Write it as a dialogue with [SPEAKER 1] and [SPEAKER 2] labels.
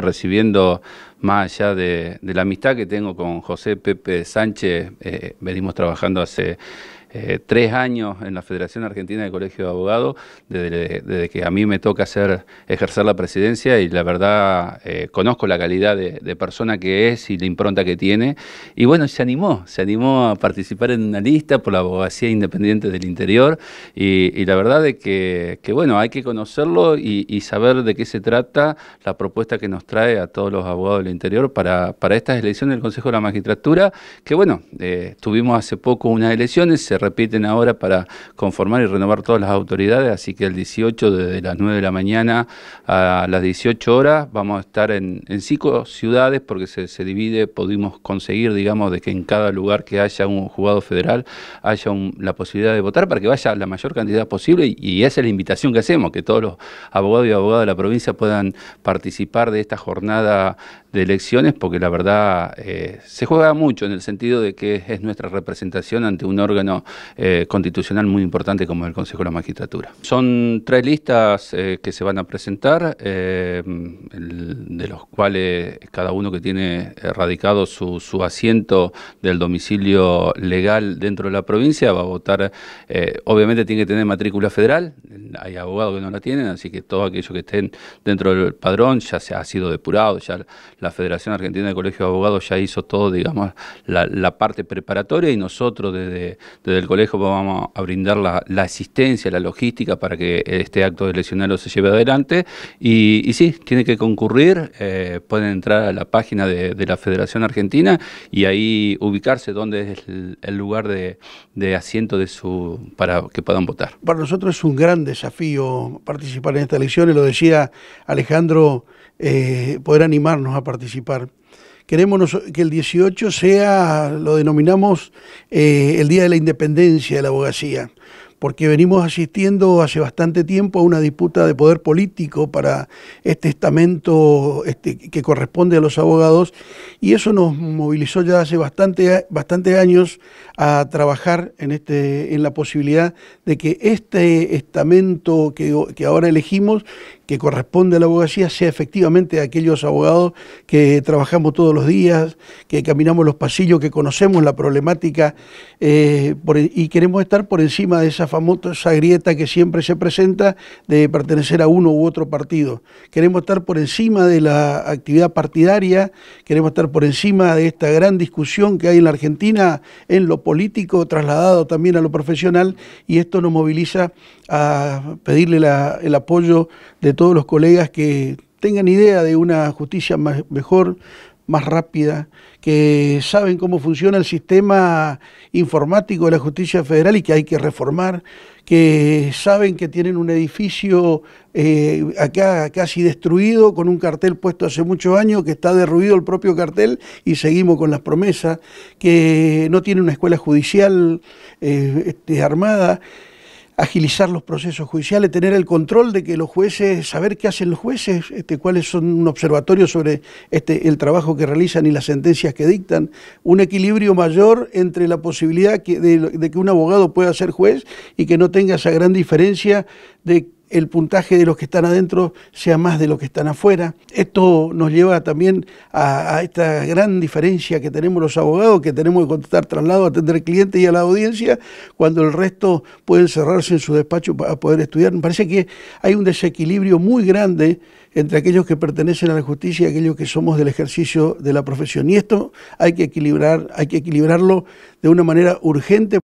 [SPEAKER 1] recibiendo más allá de, la amistad que tengo con José Pepe Sánchez, eh, venimos trabajando hace eh, tres años en la Federación Argentina de Colegio de Abogados, desde, que a mí me toca hacer, ejercer la presidencia y la verdad eh, conozco la calidad de, persona que es y la impronta que tiene. Y bueno, se animó, se animó a participar en una lista por la abogacía independiente del interior y, la verdad de que, bueno, hay que conocerlo y, saber de qué se trata la propuesta que nos trae a todos los abogados del interior para, para estas elecciones del Consejo de la Magistratura, que bueno, eh, tuvimos hace poco unas elecciones, se repiten ahora para conformar y renovar todas las autoridades, así que el 18 desde las 9 de la mañana a las 18 horas vamos a estar en, en cinco ciudades porque se, divide, pudimos conseguir, digamos, de que en cada lugar que haya un jugado federal haya la posibilidad de votar para que vaya la mayor cantidad posible y, y esa es la invitación que hacemos, que todos los abogados y abogadas de la provincia puedan participar de esta jornada de elecciones porque la verdad eh, se juega mucho en el sentido de que es nuestra representación ante un órgano eh, constitucional muy importante como el Consejo de la Magistratura. Son tres listas eh, que se van a presentar, de los cuales cada uno que tiene radicado su, su, asiento del domicilio legal dentro de la provincia va a votar, obviamente tiene que tener matrícula federal, hay abogados que no la tienen, así que todos aquellos que estén dentro del padrón ya se ha sido depurado, ya la Federación Argentina de Colegios de Abogados ya hizo todo, digamos, la, parte preparatoria y nosotros desde, el colegio vamos a brindar la, asistencia, la logística para que este acto de se lleve adelante. Y, sí, tiene que concurrir, eh, pueden entrar a la página de, la Federación Argentina y ahí ubicarse donde es el, lugar de, asiento de su para que puedan votar.
[SPEAKER 2] Para nosotros es un gran desafío participar en esta elección y lo decía Alejandro, eh, poder animarnos a participar participar. Queremos que el 18 sea, lo denominamos, eh, el Día de la Independencia de la Abogacía, porque venimos asistiendo hace bastante tiempo a una disputa de poder político para este estamento este, que corresponde a los abogados y eso nos movilizó ya hace bastante, bastante años a trabajar en, este, en la posibilidad de que este estamento que, que ahora elegimos que corresponde a la abogacía sea efectivamente aquellos abogados que trabajamos todos los días, que caminamos los pasillos, que conocemos la problemática eh, e, y queremos estar por encima de esa famosa grieta que siempre se presenta de pertenecer a uno u otro partido. Queremos estar por encima de la actividad partidaria, queremos estar por encima de esta gran discusión que hay en la Argentina en lo político, trasladado también a lo profesional, y esto nos moviliza a pedirle el apoyo de todos todos los colegas que tengan idea de una justicia más, mejor, más rápida, que saben cómo funciona el sistema informático de la justicia federal y que hay que reformar, que saben que tienen un edificio eh, acá casi destruido, con un cartel puesto hace muchos años, que está derruido el propio cartel y seguimos con las promesas, que no tiene una escuela judicial eh, este, armada agilizar los procesos judiciales, tener el control de que los jueces, saber qué hacen los jueces, este, cuáles son un observatorio sobre este, el trabajo que realizan y las sentencias que dictan, un equilibrio mayor entre la posibilidad de que un abogado pueda ser juez y que no tenga esa gran diferencia de el puntaje de los que están adentro sea más de los que están afuera. Esto nos lleva también a, esta gran diferencia que tenemos los abogados, que tenemos que contestar traslado, atender clientes y a la audiencia, cuando el resto pueden cerrarse en su despacho para poder estudiar. Me parece que hay un desequilibrio muy grande entre aquellos que pertenecen a la justicia y aquellos que somos del ejercicio de la profesión. Y esto hay que equilibrar, hay que equilibrarlo de una manera urgente.